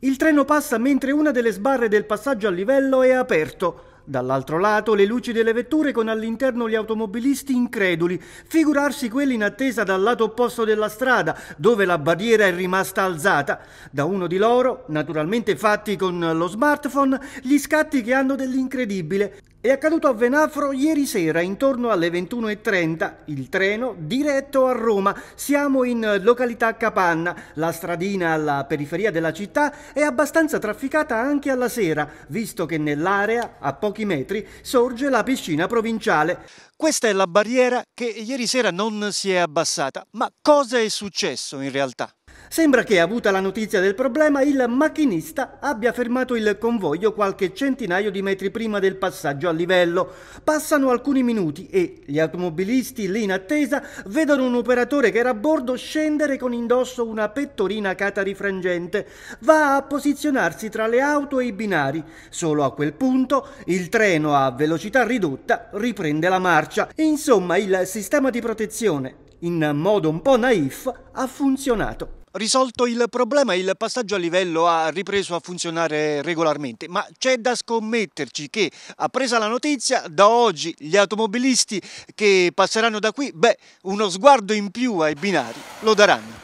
Il treno passa mentre una delle sbarre del passaggio a livello è aperto. Dall'altro lato le luci delle vetture con all'interno gli automobilisti increduli, figurarsi quelli in attesa dal lato opposto della strada, dove la barriera è rimasta alzata. Da uno di loro, naturalmente fatti con lo smartphone, gli scatti che hanno dell'incredibile. È accaduto a Venafro ieri sera intorno alle 21.30 il treno diretto a Roma. Siamo in località Capanna. La stradina alla periferia della città è abbastanza trafficata anche alla sera, visto che nell'area, a pochi metri, sorge la piscina provinciale. Questa è la barriera che ieri sera non si è abbassata. Ma cosa è successo in realtà? Sembra che, avuta la notizia del problema, il macchinista abbia fermato il convoglio qualche centinaio di metri prima del passaggio a livello. Passano alcuni minuti e gli automobilisti lì in attesa vedono un operatore che era a bordo scendere con indosso una pettorina catarifrangente. Va a posizionarsi tra le auto e i binari. Solo a quel punto il treno a velocità ridotta riprende la marcia. Insomma, il sistema di protezione, in modo un po' naif, ha funzionato. Risolto il problema, il passaggio a livello ha ripreso a funzionare regolarmente, ma c'è da scommetterci che, appresa la notizia, da oggi gli automobilisti che passeranno da qui, beh, uno sguardo in più ai binari lo daranno.